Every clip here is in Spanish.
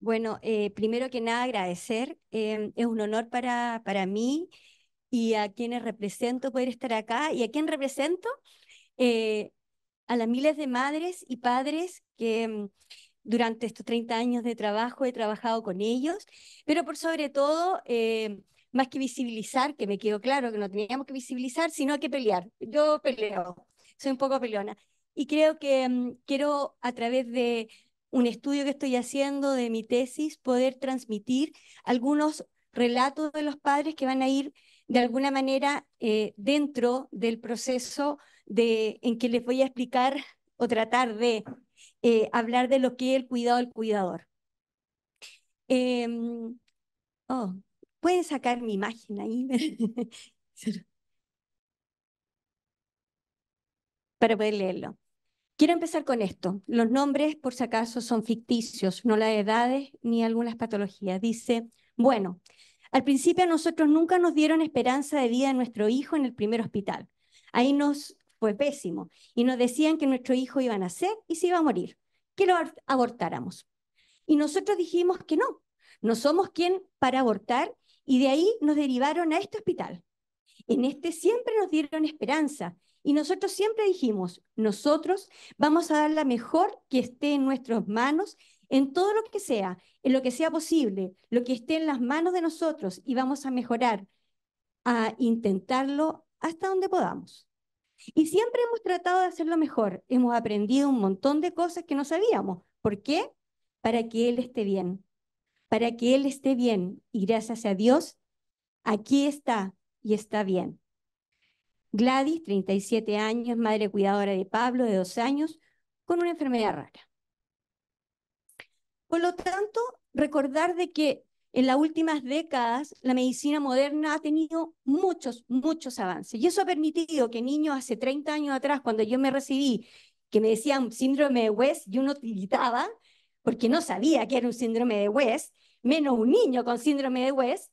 Bueno, eh, primero que nada agradecer. Em, es un honor para, para mí y a quienes represento poder estar acá. ¿Y a quien represento? Eh, a las miles de madres y padres que em, durante estos 30 años de trabajo he trabajado con ellos, pero por sobre todo, em, más que visibilizar, que me quedó claro que no teníamos que visibilizar, sino que pelear. Yo peleo, soy un poco peleona. Y creo que quiero a través de un estudio que estoy haciendo de mi tesis, poder transmitir algunos relatos de los padres que van a ir de alguna manera eh, dentro del proceso de, en que les voy a explicar o tratar de eh, hablar de lo que es el cuidado del cuidador. Em, oh, Pueden sacar mi imagen ahí para poder leerlo. Quiero empezar con esto. Los nombres, por si acaso, son ficticios, no las edades ni algunas patologías. Dice, bueno, al principio a nosotros nunca nos dieron esperanza de vida de nuestro hijo en el primer hospital. Ahí nos fue pésimo y nos decían que nuestro hijo iba a nacer y se iba a morir, que lo abortáramos. Y nosotros dijimos que no, no somos quien para abortar y de ahí nos derivaron a este hospital. En este siempre nos dieron esperanza y nosotros siempre dijimos, nosotros vamos a dar la mejor que esté en nuestras manos, en todo lo que sea, en lo que sea posible, lo que esté en las manos de nosotros y vamos a mejorar, a intentarlo hasta donde podamos. Y siempre hemos tratado de hacerlo mejor. Hemos aprendido un montón de cosas que no sabíamos. ¿Por qué? Para que Él esté bien. Para que Él esté bien. Y gracias a Dios, aquí está y está bien. Gladys, 37 años, madre cuidadora de Pablo, de dos años, con una enfermedad rara. Por lo tanto, recordar de que en las últimas décadas la medicina moderna ha tenido muchos, muchos avances. Y eso ha permitido que niños hace 30 años atrás, cuando yo me recibí, que me decían síndrome de West, yo no gritaba, porque no sabía que era un síndrome de West, menos un niño con síndrome de West,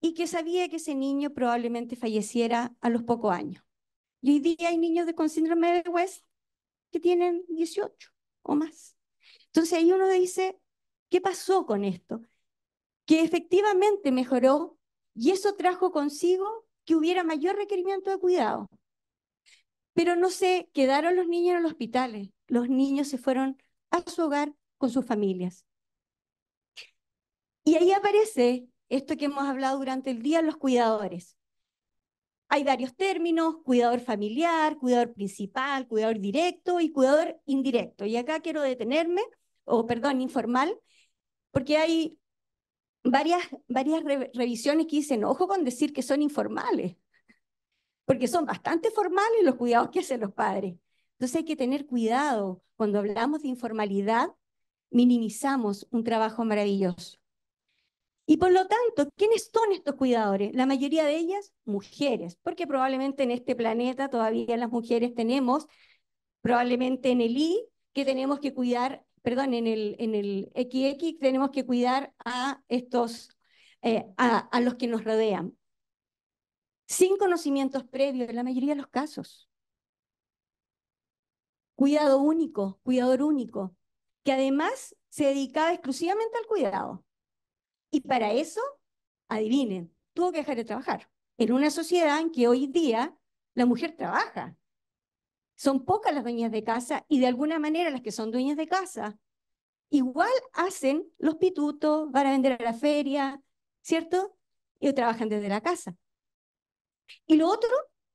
y que sabía que ese niño probablemente falleciera a los pocos años. Y hoy día hay niños de, con síndrome de West que tienen 18 o más. Entonces ahí uno dice, ¿qué pasó con esto? Que efectivamente mejoró y eso trajo consigo que hubiera mayor requerimiento de cuidado. Pero no se quedaron los niños en los hospitales, los niños se fueron a su hogar con sus familias. Y ahí aparece esto que hemos hablado durante el día, los cuidadores. Hay varios términos, cuidador familiar, cuidador principal, cuidador directo y cuidador indirecto. Y acá quiero detenerme, o perdón, informal, porque hay varias, varias revisiones que dicen, ojo con decir que son informales, porque son bastante formales los cuidados que hacen los padres. Entonces hay que tener cuidado. Cuando hablamos de informalidad, minimizamos un trabajo maravilloso. Y por lo tanto, ¿quiénes son estos cuidadores? La mayoría de ellas, mujeres, porque probablemente en este planeta todavía las mujeres tenemos, probablemente en el I, que tenemos que cuidar, perdón, en el, en el XX, tenemos que cuidar a estos, eh, a los que nos rodean. Sin conocimientos previos en la mayoría de los casos. Cuidado único, cuidador único, que además se dedicaba exclusivamente al cuidado y para eso, adivinen, tuvo que dejar de trabajar. En una sociedad en que hoy día la mujer trabaja. Son pocas las dueñas de casa y de alguna manera las que son dueñas de casa igual hacen los pitutos, van a vender a la feria, ¿cierto? Y trabajan desde la casa. Y lo otro,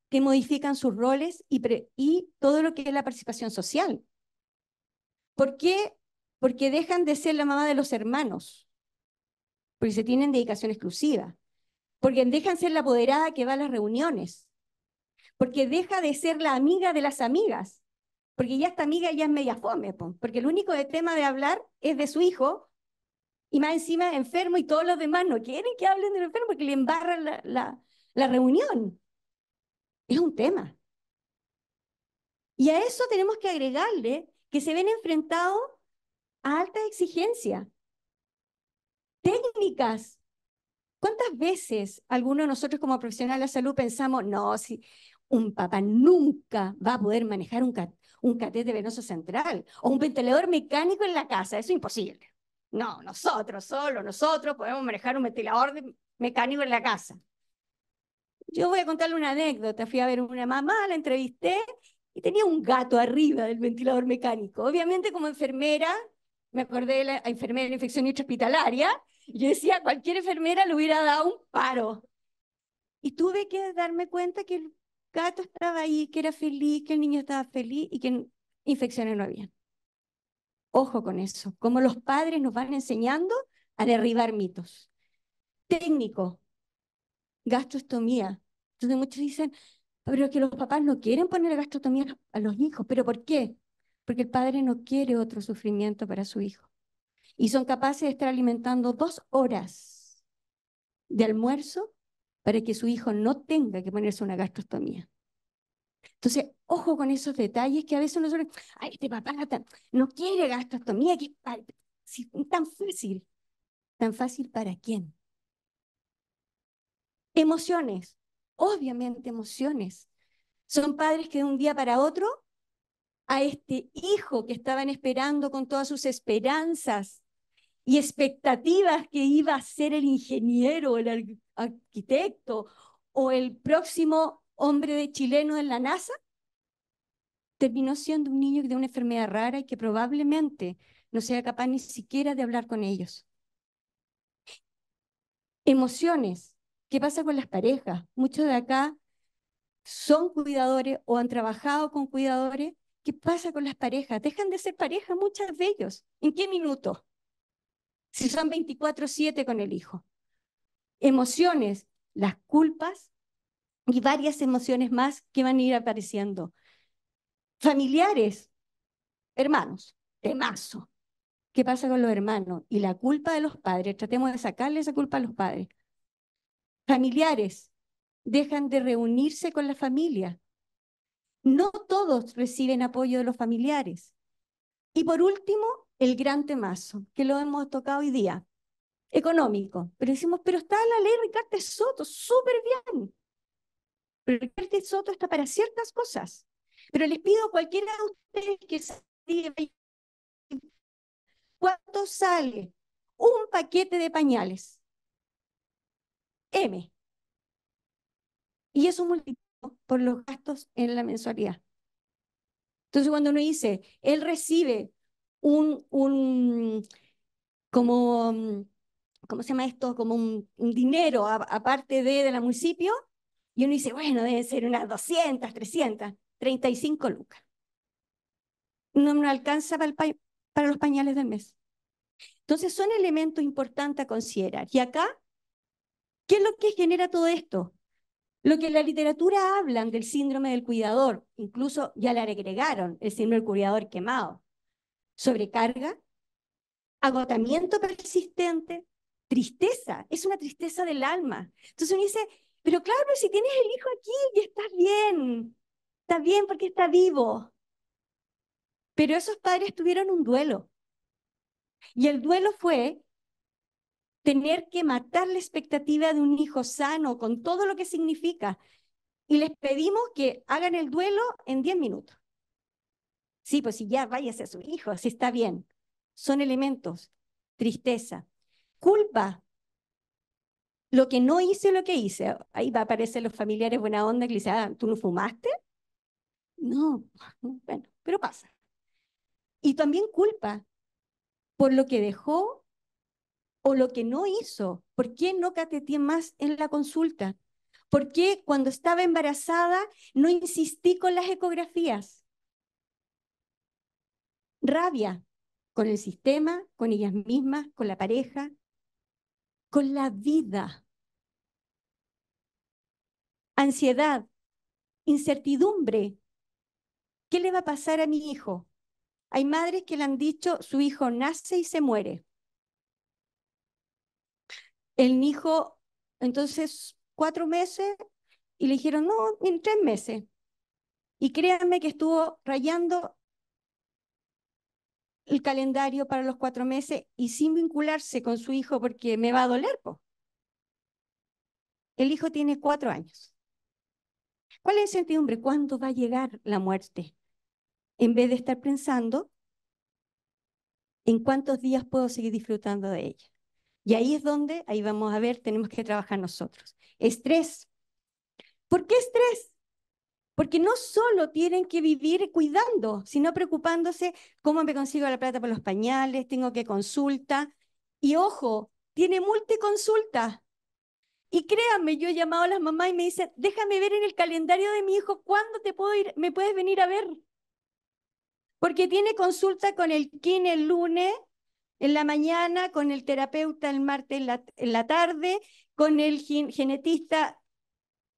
que modifican sus roles y, todo lo que es la participación social. ¿Por qué? Porque dejan de ser la mamá de los hermanos porque se tienen dedicación exclusiva, porque dejan ser la apoderada que va a las reuniones, porque deja de ser la amiga de las amigas, porque ya esta amiga ya es media fome, porque el único tema de hablar es de su hijo y más encima enfermo y todos los demás no quieren que hablen del enfermo porque le embarran la, la reunión. Es un tema. Y a eso tenemos que agregarle que se ven enfrentados a altas exigencias, técnicas. ¿Cuántas veces algunos de nosotros como profesional de la salud pensamos, no, si un papá nunca va a poder manejar un, cat catéter venoso central o un ventilador mecánico en la casa, eso es imposible. No, nosotros solo, nosotros podemos manejar un ventilador mecánico en la casa. Yo voy a contarle una anécdota. Fui a ver una mamá, la entrevisté y tenía un gato arriba del ventilador mecánico. Obviamente como enfermera, me acordé de la enfermera de infección intrahospitalaria, yo decía, cualquier enfermera le hubiera dado un paro. Y tuve que darme cuenta que el gato estaba ahí, que era feliz, que el niño estaba feliz y que infecciones no habían. Ojo con eso, como los padres nos van enseñando a derribar mitos. Técnico, Gastrostomía. Entonces muchos dicen, pero es que los papás no quieren poner gastrostomía a los hijos. ¿Pero por qué? Porque el padre no quiere otro sufrimiento para su hijo y son capaces de estar alimentando dos horas de almuerzo para que su hijo no tenga que ponerse una gastrostomía. Entonces, ojo con esos detalles que a veces nosotros, ay, este papá no quiere gastrostomía, que tan fácil. ¿Tan fácil para quién? Emociones, obviamente emociones. Son padres que de un día para otro a este hijo que estaban esperando con todas sus esperanzas, y expectativas que iba a ser el ingeniero, el arquitecto o el próximo hombre de chileno en la NASA, terminó siendo un niño de una enfermedad rara y que probablemente no sea capaz ni siquiera de hablar con ellos. Emociones. ¿Qué pasa con las parejas? Muchos de acá son cuidadores o han trabajado con cuidadores. ¿Qué pasa con las parejas? Dejan de ser pareja muchas de ellos. ¿En qué minuto? si son 24/7 con el hijo. Emociones, las culpas y varias emociones más que van a ir apareciendo. Familiares, hermanos, temazo. ¿Qué pasa con los hermanos? Y la culpa de los padres, tratemos de sacarle esa culpa a los padres. Familiares, dejan de reunirse con la familia. No todos reciben apoyo de los familiares. Y por último, el gran temazo, que lo hemos tocado hoy día, económico. Pero decimos, pero está la ley Ricardo Soto, súper bien. Pero Ricardo Soto está para ciertas cosas. Pero les pido a cualquiera de ustedes que se cuánto sale un paquete de pañales. M. Y eso multiplicado por los gastos en la mensualidad. Entonces, cuando uno dice, él recibe un, como, ¿cómo se llama esto? Como un, dinero aparte de, la municipio, y uno dice, bueno, deben ser unas 200, 300, 35 lucas. No me alcanza para, para los pañales del mes. Entonces son elementos importantes a considerar. Y acá, ¿qué es lo que genera todo esto? Lo que en la literatura hablan del síndrome del cuidador, incluso ya le agregaron el síndrome del cuidador quemado sobrecarga, agotamiento persistente, tristeza, es una tristeza del alma. Entonces uno dice, pero claro, si tienes el hijo aquí y estás bien, estás bien porque está vivo. Pero esos padres tuvieron un duelo. Y el duelo fue tener que matar la expectativa de un hijo sano con todo lo que significa. Y les pedimos que hagan el duelo en 10 minutos. Sí, pues si ya váyase a su hijo, si está bien. Son elementos. Tristeza. Culpa. Lo que no hice, lo que hice. Ahí va a aparecer los familiares buena onda que le dicen, ah, ¿tú no fumaste? No, bueno, pero pasa. Y también culpa por lo que dejó o lo que no hizo. ¿Por qué no cateté más en la consulta? ¿Por qué cuando estaba embarazada no insistí con las ecografías? rabia con el sistema, con ellas mismas, con la pareja, con la vida. Ansiedad, incertidumbre. ¿Qué le va a pasar a mi hijo? Hay madres que le han dicho, su hijo nace y se muere. El hijo, entonces, cuatro meses, y le dijeron, no, en tres meses. Y créanme que estuvo rayando el calendario para los cuatro meses y sin vincularse con su hijo porque me va a doler. Po. El hijo tiene cuatro años. ¿Cuál es la incertidumbre? ¿Cuándo va a llegar la muerte? En vez de estar pensando en cuántos días puedo seguir disfrutando de ella. Y ahí es donde, ahí vamos a ver, tenemos que trabajar nosotros. Estrés. ¿Por qué estrés? porque no solo tienen que vivir cuidando, sino preocupándose cómo me consigo la plata para los pañales, tengo que consulta. Y ojo, tiene multiconsulta. Y créanme, yo he llamado a las mamás y me dicen, déjame ver en el calendario de mi hijo cuándo te puedo ir, me puedes venir a ver. Porque tiene consulta con el kin el lunes, en la mañana, con el terapeuta el martes en la, tarde, con el genetista.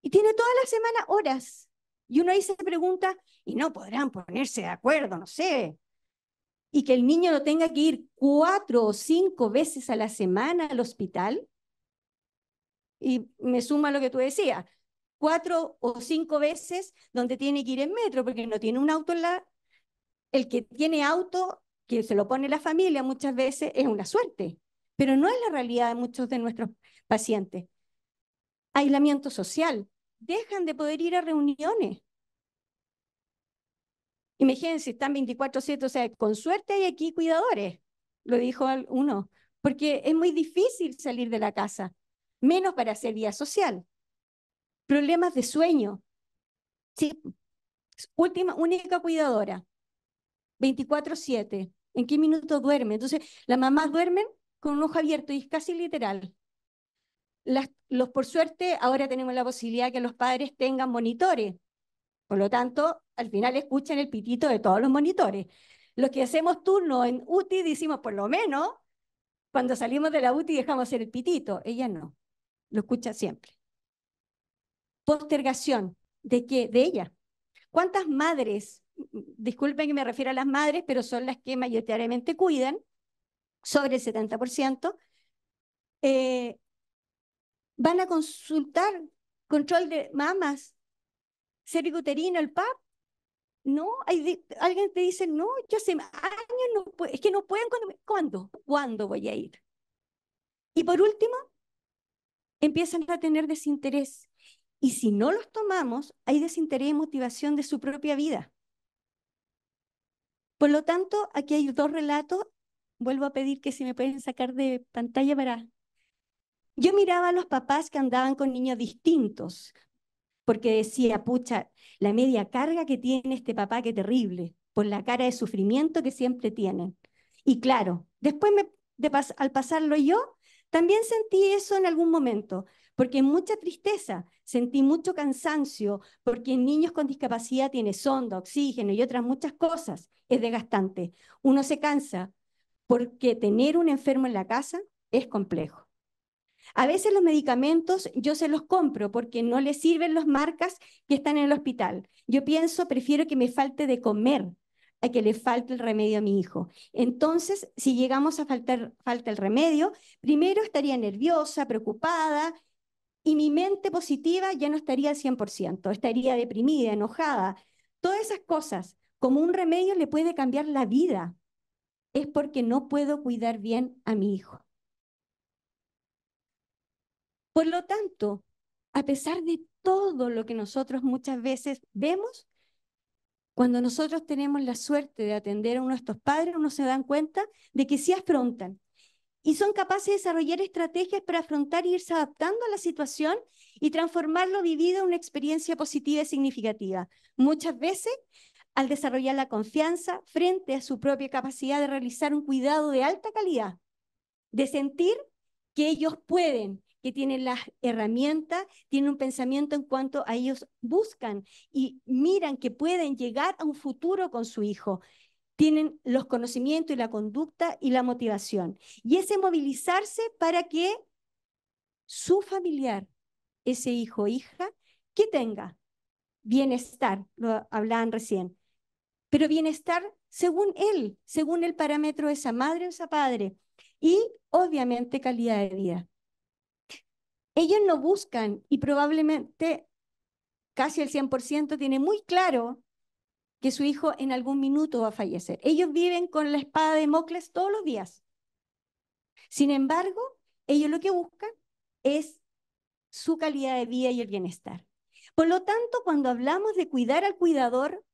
Y tiene toda la semana horas. Y uno ahí se pregunta, ¿y no podrán ponerse de acuerdo? No sé. Y que el niño no tenga que ir cuatro o cinco veces a la semana al hospital. Y me suma lo que tú decías, cuatro o cinco veces donde tiene que ir en metro, porque no tiene un auto en la... El que tiene auto, que se lo pone la familia muchas veces, es una suerte, pero no es la realidad de muchos de nuestros pacientes. Aislamiento social, dejan de poder ir a reuniones. Imagínense, están 24-7, o sea, con suerte hay aquí cuidadores, lo dijo uno, porque es muy difícil salir de la casa, menos para hacer vida social. Problemas de sueño. Sí, última, única cuidadora, 24-7. ¿En qué minuto duerme? Entonces, las mamás duermen con un ojo abierto y es casi literal los, por suerte, ahora tenemos la posibilidad que los padres tengan monitores. Por lo tanto, al final escuchan el pitito de todos los monitores. Los que hacemos turno en UTI decimos, por lo menos, cuando salimos de la UTI dejamos hacer el pitito. Ella no, lo escucha siempre. Postergación, ¿de qué? De ella. ¿Cuántas madres, disculpen que me refiero a las madres, pero son las que mayoritariamente cuidan, sobre el 70%, eh, Van a consultar control de mamas, seriguterina, el PAP. No, hay, alguien te dice, no, yo hace años no es que no pueden, cuando, ¿cuándo? ¿Cuándo voy a ir? Y por último, empiezan a tener desinterés. Y si no los tomamos, hay desinterés y motivación de su propia vida. Por lo tanto, aquí hay dos relatos. Vuelvo a pedir que si me pueden sacar de pantalla para yo miraba a los papás que andaban con niños distintos, porque decía, pucha, la media carga que tiene este papá, qué terrible, por la cara de sufrimiento que siempre tienen. Y claro, después al pasarlo yo, también sentí eso en algún momento, porque mucha tristeza, sentí mucho cansancio, porque en niños con discapacidad tiene sonda, oxígeno y otras muchas cosas, es desgastante. Uno se cansa, porque tener un enfermo en la casa es complejo. A veces los medicamentos yo se los compro porque no les sirven las marcas que están en el hospital. Yo pienso, prefiero que me falte de comer a que le falte el remedio a mi hijo. Entonces, si llegamos a faltar falta el remedio, primero estaría nerviosa, preocupada, y mi mente positiva ya no estaría al 100%, estaría deprimida, enojada. Todas esas cosas, como un remedio le puede cambiar la vida, es porque no puedo cuidar bien a mi hijo. Por lo tanto, a pesar de todo lo que nosotros muchas veces vemos, cuando nosotros tenemos la suerte de atender a uno de estos padres, uno se da cuenta de que sí afrontan y son capaces de desarrollar estrategias para afrontar e irse adaptando a la situación y transformarlo vivido en una experiencia positiva y significativa. Muchas veces, al desarrollar la confianza frente a su propia capacidad de realizar un cuidado de alta calidad, de sentir que ellos pueden, que tienen las herramientas, tienen un pensamiento en cuanto a ellos buscan y miran que pueden llegar a un futuro con su hijo. Tienen los conocimientos y la conducta y la motivación. Y ese movilizarse para que su familiar, ese hijo o hija, que tenga bienestar, lo hablaban recién, pero bienestar según él, según el parámetro de esa madre o esa padre, y obviamente calidad de vida ellos no buscan y probablemente casi el 100% tiene muy claro que su hijo en algún minuto va a fallecer. Ellos viven con la espada de Mocles todos los días. Sin embargo, ellos lo que buscan es su calidad de vida y el bienestar. Por lo tanto, cuando hablamos de cuidar al cuidador,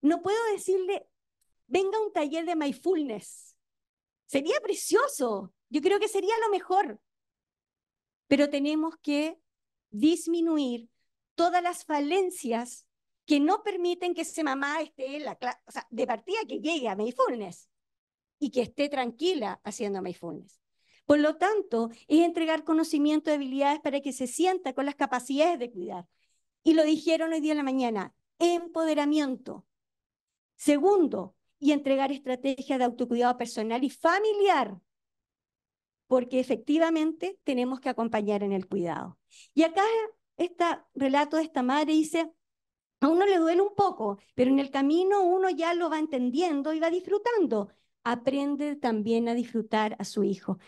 no puedo decirle, venga un taller de mindfulness. Sería precioso, yo creo que sería lo mejor, pero tenemos que disminuir todas las falencias que no permiten que esa mamá esté en la clase, o sea, de partida que llegue a mindfulness y que esté tranquila haciendo mindfulness. Por lo tanto, es entregar conocimiento de habilidades para que se sienta con las capacidades de cuidar. Y lo dijeron hoy día en la mañana, empoderamiento. Segundo, y entregar estrategias de autocuidado personal y familiar porque efectivamente tenemos que acompañar en el cuidado. Y acá este relato de esta madre dice, a uno le duele un poco, pero en el camino uno ya lo va entendiendo y va disfrutando. Aprende también a disfrutar a su hijo.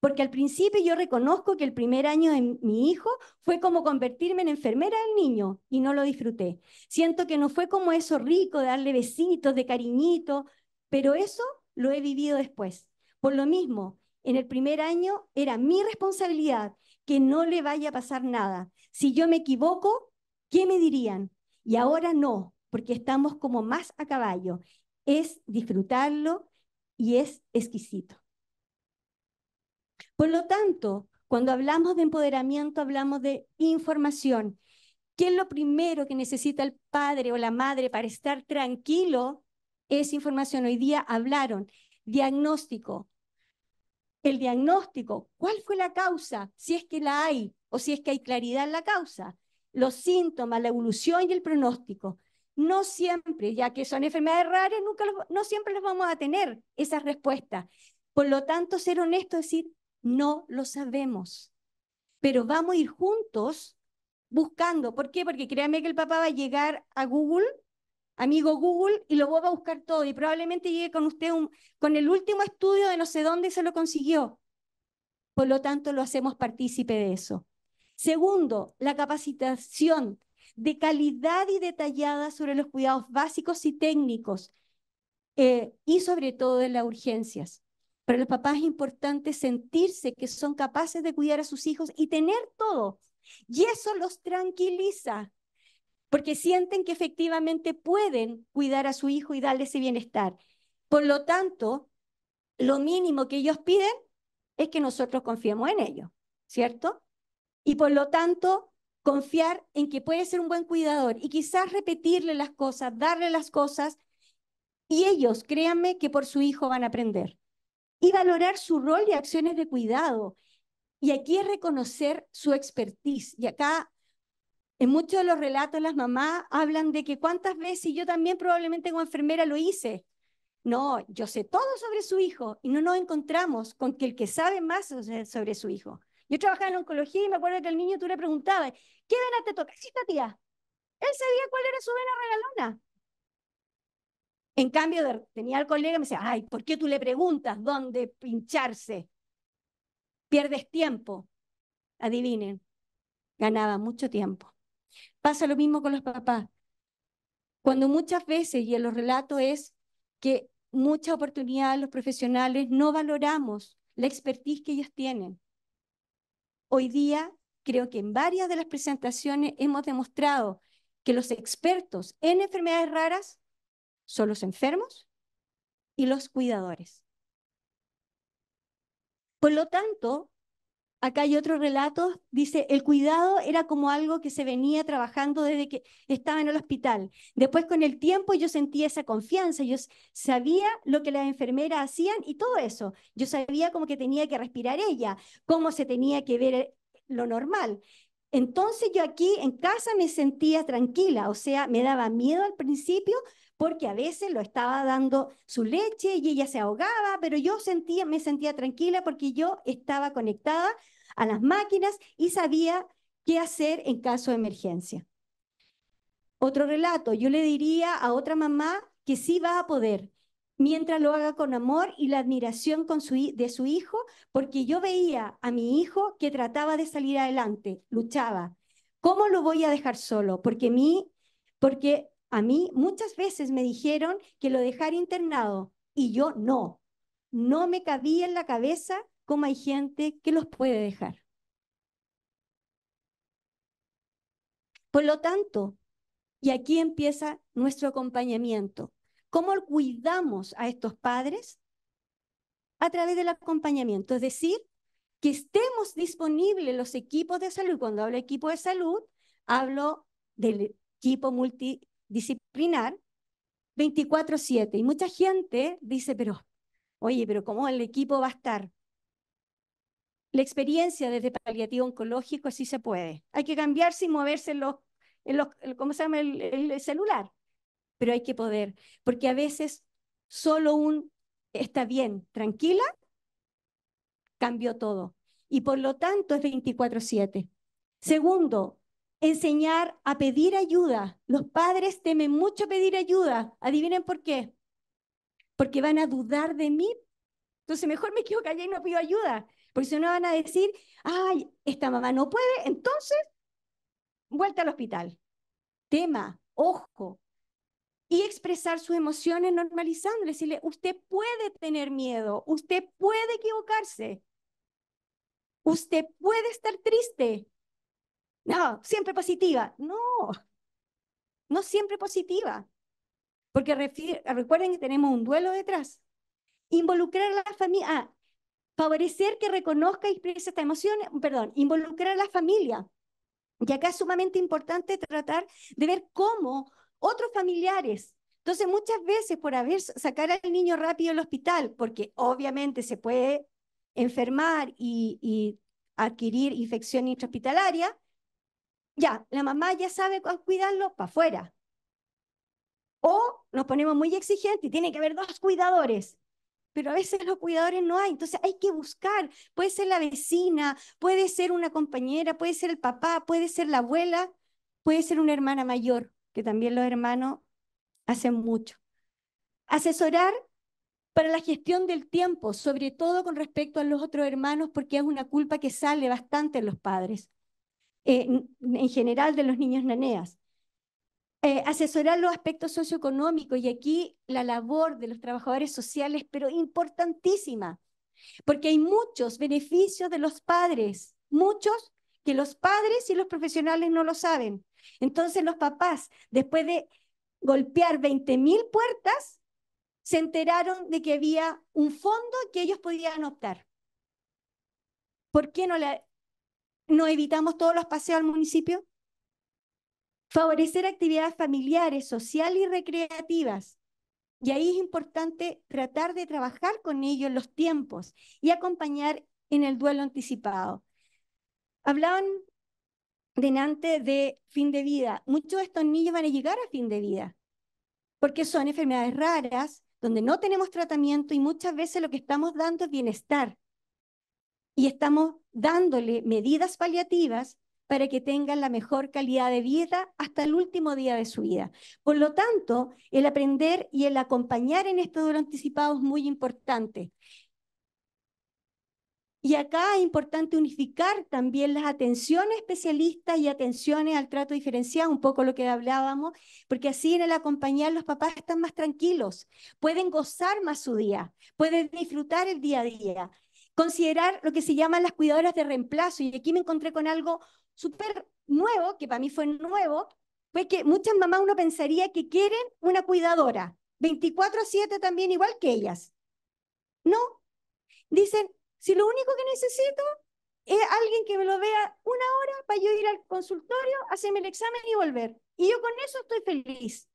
Porque al principio yo reconozco que el primer año de mi hijo fue como convertirme en enfermera del niño y no lo disfruté. Siento que no fue como eso rico, de darle besitos, de cariñito, pero eso lo he vivido después. Por lo mismo, en el primer año era mi responsabilidad que no le vaya a pasar nada. Si yo me equivoco, ¿qué me dirían? Y ahora no, porque estamos como más a caballo. Es disfrutarlo y es exquisito. Por lo tanto, cuando hablamos de empoderamiento, hablamos de información. ¿Qué es lo primero que necesita el padre o la madre para estar tranquilo? Es información. Hoy día hablaron diagnóstico, el diagnóstico, cuál fue la causa, si es que la hay o si es que hay claridad en la causa, los síntomas, la evolución y el pronóstico. No siempre, ya que son enfermedades raras, nunca no siempre los vamos a tener esa respuesta. Por lo tanto, ser honesto es decir, no lo sabemos, pero vamos a ir juntos buscando. ¿Por qué? Porque créanme que el papá va a llegar a Google amigo Google, y lo voy a buscar todo. Y probablemente llegue con usted con el último estudio de no sé dónde se lo consiguió. Por lo tanto, lo hacemos partícipe de eso. Segundo, la capacitación de calidad y detallada sobre los cuidados básicos y técnicos eh, y sobre todo de las urgencias. Para los papás es importante sentirse que son capaces de cuidar a sus hijos y tener todo. Y eso los tranquiliza porque sienten que efectivamente pueden cuidar a su hijo y darle ese bienestar. Por lo tanto, lo mínimo que ellos piden es que nosotros confiemos en ellos, ¿cierto? Y por lo tanto, confiar en que puede ser un buen cuidador y quizás repetirle las cosas, darle las cosas, y ellos, créanme, que por su hijo van a aprender. Y valorar su rol y acciones de cuidado. Y aquí es reconocer su expertise. Y acá en muchos de los relatos las mamás hablan de que cuántas veces yo también probablemente como enfermera lo hice. No, yo sé todo sobre su hijo y no nos encontramos con que el que sabe más sobre su hijo. Yo trabajaba en oncología y me acuerdo que al niño tú le preguntabas, ¿qué vena te toca? tía. Él sabía cuál era su vena regalona. En cambio, tenía al colega y me decía, ay, ¿por qué tú le preguntas dónde pincharse? Pierdes tiempo. Adivinen, ganaba mucho tiempo. Pasa lo mismo con los papás. Cuando muchas veces, y en los relatos es que mucha oportunidad los profesionales no valoramos la expertise que ellos tienen. Hoy día creo que en varias de las presentaciones hemos demostrado que los expertos en enfermedades raras son los enfermos y los cuidadores. Por lo tanto, Acá hay otro relato, dice, el cuidado era como algo que se venía trabajando desde que estaba en el hospital. Después con el tiempo yo sentía esa confianza, yo sabía lo que las enfermeras hacían y todo eso. Yo sabía como que tenía que respirar ella, cómo se tenía que ver eh, lo normal. Entonces yo aquí en casa me sentía tranquila, o sea, me daba miedo al principio, porque a veces lo estaba dando su leche y ella se ahogaba, pero yo sentía, me sentía tranquila porque yo estaba conectada a las máquinas y sabía qué hacer en caso de emergencia. Otro relato, yo le diría a otra mamá que sí va a poder, mientras lo haga con amor y la admiración con su, de su hijo, porque yo veía a mi hijo que trataba de salir adelante, luchaba. ¿Cómo lo voy a dejar solo? Porque, mi, porque a mí muchas veces me dijeron que lo dejara internado y yo no. No me cabía en la cabeza cómo hay gente que los puede dejar. Por lo tanto, y aquí empieza nuestro acompañamiento. ¿Cómo cuidamos a estos padres? A través del acompañamiento, es decir, que estemos disponibles los equipos de salud. Cuando hablo de equipo de salud, hablo del equipo multi, disciplinar 24/7. Y mucha gente dice, pero, oye, pero ¿cómo el equipo va a estar? La experiencia desde paliativo oncológico sí se puede. Hay que cambiarse y moverse en los, en los ¿cómo se llama? El, el celular. Pero hay que poder, porque a veces solo un está bien, tranquila, cambió todo. Y por lo tanto es 24/7. Segundo, enseñar a pedir ayuda. Los padres temen mucho pedir ayuda. Adivinen por qué. Porque van a dudar de mí. Entonces mejor me quedo callada y no pido ayuda. Porque si no van a decir, ay, esta mamá no puede, entonces vuelta al hospital. Tema, ojo. Y expresar sus emociones normalizando, decirle, usted puede tener miedo, usted puede equivocarse, usted puede estar triste, no, siempre positiva. No, no siempre positiva. Porque recuerden que tenemos un duelo detrás. Involucrar a la familia, ah, favorecer que reconozca y exprese esta emoción, perdón, involucrar a la familia. Y acá es sumamente importante tratar de ver cómo otros familiares. Entonces, muchas veces por haber sacar al niño rápido al hospital, porque obviamente se puede enfermar y, y adquirir infección intrahospitalaria, ya, la mamá ya sabe cuál cuidarlo, para afuera. O nos ponemos muy exigentes y tiene que haber dos cuidadores, pero a veces los cuidadores no hay, entonces hay que buscar. Puede ser la vecina, puede ser una compañera, puede ser el papá, puede ser la abuela, puede ser una hermana mayor, que también los hermanos hacen mucho. Asesorar para la gestión del tiempo, sobre todo con respecto a los otros hermanos, porque es una culpa que sale bastante en los padres en general de los niños naneas. Eh, asesorar los aspectos socioeconómicos y aquí la labor de los trabajadores sociales, pero importantísima, porque hay muchos beneficios de los padres, muchos que los padres y los profesionales no lo saben. Entonces los papás, después de golpear 20.000 puertas, se enteraron de que había un fondo que ellos podían optar. ¿Por qué no la... ¿No evitamos todos los paseos al municipio? Favorecer actividades familiares, sociales y recreativas. Y ahí es importante tratar de trabajar con ellos los tiempos y acompañar en el duelo anticipado. Hablaban delante de fin de vida. Muchos de estos niños van a llegar a fin de vida porque son enfermedades raras donde no tenemos tratamiento y muchas veces lo que estamos dando es bienestar y estamos dándole medidas paliativas para que tengan la mejor calidad de vida hasta el último día de su vida. Por lo tanto, el aprender y el acompañar en este duelo anticipado es muy importante. Y acá es importante unificar también las atenciones especialistas y atenciones al trato diferenciado, un poco lo que hablábamos, porque así en el acompañar los papás están más tranquilos, pueden gozar más su día, pueden disfrutar el día a día considerar lo que se llaman las cuidadoras de reemplazo. Y aquí me encontré con algo súper nuevo, que para mí fue nuevo, fue que muchas mamás uno pensaría que quieren una cuidadora, 24/7 también igual que ellas. No, dicen, si lo único que necesito es alguien que me lo vea una hora para yo ir al consultorio, hacerme el examen y volver. Y yo con eso estoy feliz.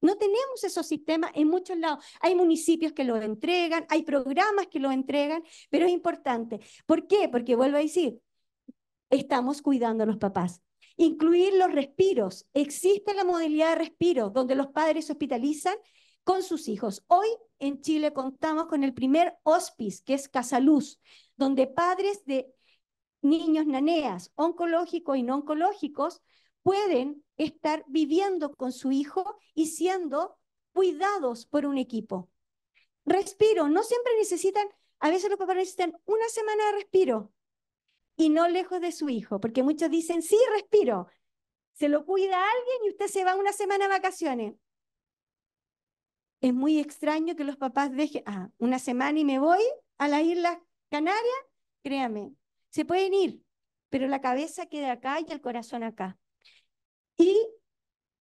No tenemos esos sistemas en muchos lados. Hay municipios que lo entregan, hay programas que lo entregan, pero es importante. ¿Por qué? Porque vuelvo a decir, estamos cuidando a los papás. Incluir los respiros. Existe la modalidad de respiro, donde los padres hospitalizan con sus hijos. Hoy en Chile contamos con el primer hospice, que es Casaluz, donde padres de niños naneas, oncológicos y no oncológicos, pueden estar viviendo con su hijo y siendo cuidados por un equipo. Respiro, no siempre necesitan, a veces los papás necesitan una semana de respiro y no lejos de su hijo, porque muchos dicen, sí, respiro, se lo cuida alguien y usted se va una semana de vacaciones. Es muy extraño que los papás dejen, ah, una semana y me voy a la isla Canarias, créame, se pueden ir, pero la cabeza queda acá y el corazón acá. Y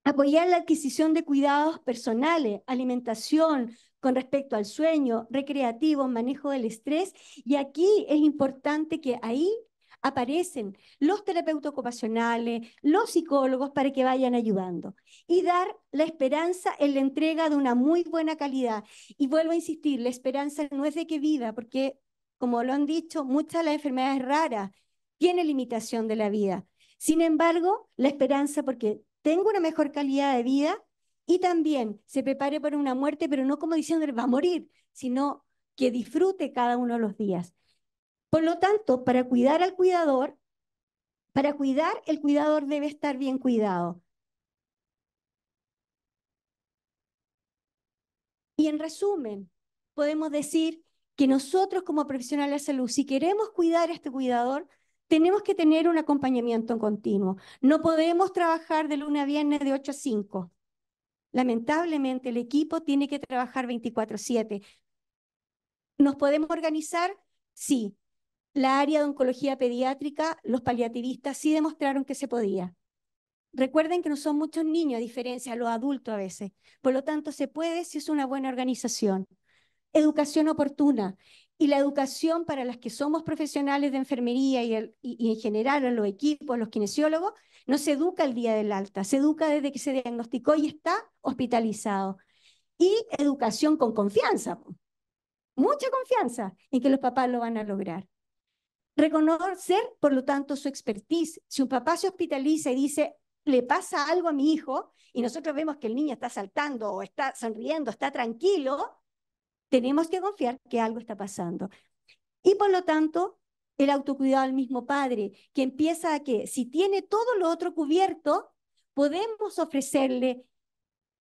apoyar la adquisición de cuidados personales, alimentación con respecto al sueño, recreativo, manejo del estrés. Y aquí es importante que ahí aparecen los terapeutas ocupacionales, los psicólogos para que vayan ayudando y dar la esperanza en la entrega de una muy buena calidad. Y vuelvo a insistir, la esperanza no es de que viva, porque como lo han dicho, muchas de las enfermedades raras tienen limitación de la vida, sin embargo, la esperanza porque tengo una mejor calidad de vida y también se prepare para una muerte, pero no como diciendo va a morir, sino que disfrute cada uno de los días. Por lo tanto, para cuidar al cuidador, para cuidar, el cuidador debe estar bien cuidado. Y en resumen, podemos decir que nosotros como profesionales de la salud, si queremos cuidar a este cuidador, tenemos que tener un acompañamiento en continuo. No podemos trabajar de lunes a viernes de 8 a 5. Lamentablemente, el equipo tiene que trabajar 24/7. ¿Nos podemos organizar? Sí. La área de oncología pediátrica, los paliativistas sí demostraron que se podía. Recuerden que no son muchos niños, a diferencia de los adultos a veces. Por lo tanto, se puede si es una buena organización. Educación oportuna y la educación para las que somos profesionales de enfermería y, en general a los equipos, los kinesiólogos, no se educa el día del alta, se educa desde que se diagnosticó y está hospitalizado. Y educación con confianza, mucha confianza en que los papás lo van a lograr. Reconocer, por lo tanto, su expertise. Si un papá se hospitaliza y dice, le pasa algo a mi hijo, y nosotros vemos que el niño está saltando o está sonriendo, está tranquilo, tenemos que confiar que algo está pasando. Y por lo tanto, el autocuidado del mismo padre, que empieza a que si tiene todo lo otro cubierto, podemos ofrecerle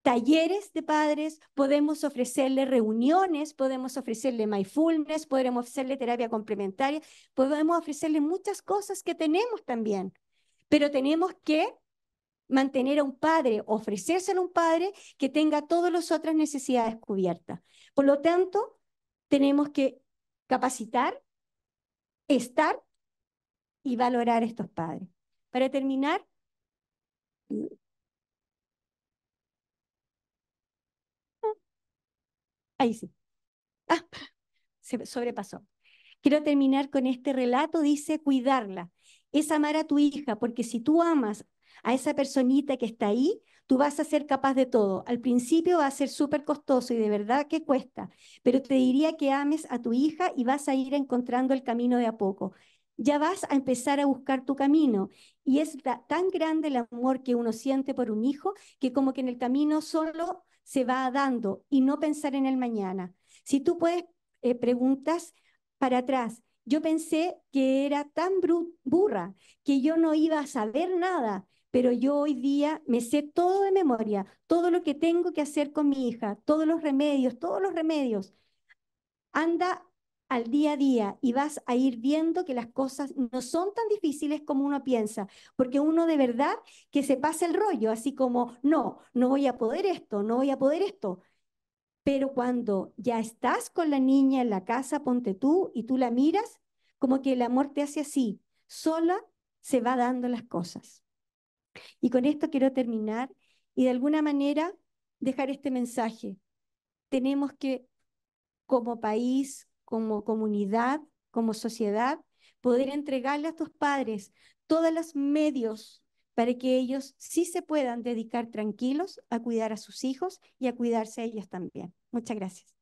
talleres de padres, podemos ofrecerle reuniones, podemos ofrecerle mindfulness, podemos ofrecerle terapia complementaria, podemos ofrecerle muchas cosas que tenemos también, pero tenemos que mantener a un padre, ofrecérselo a un padre que tenga todas las otras necesidades cubiertas. Por lo tanto, tenemos que capacitar, estar y valorar a estos padres. Para terminar, ahí sí. Ah, se sobrepasó. Quiero terminar con este relato, dice cuidarla. Es amar a tu hija, porque si tú amas a esa personita que está ahí, tú vas a ser capaz de todo. Al principio va a ser súper costoso y de verdad que cuesta, pero te diría que ames a tu hija y vas a ir encontrando el camino de a poco. Ya vas a empezar a buscar tu camino y es tan grande el amor que uno siente por un hijo que como que en el camino solo se va dando y no pensar en el mañana. Si tú puedes eh, preguntas para atrás, yo pensé que era tan burra que yo no iba a saber nada, pero yo hoy día me sé todo de memoria, todo lo que tengo que hacer con mi hija, todos los remedios, todos los remedios. Anda al día a día y vas a ir viendo que las cosas no son tan difíciles como uno piensa, porque uno de verdad que se pasa el rollo, así como, no, no voy a poder esto, no voy a poder esto. Pero cuando ya estás con la niña en la casa, ponte tú y tú la miras, como que el amor te hace así, sola se va dando las cosas. Y con esto quiero terminar y de alguna manera dejar este mensaje. Tenemos que, como país, como comunidad, como sociedad, poder entregarle a estos padres todos los medios para que ellos sí se puedan dedicar tranquilos a cuidar a sus hijos y a cuidarse a ellos también. Muchas gracias.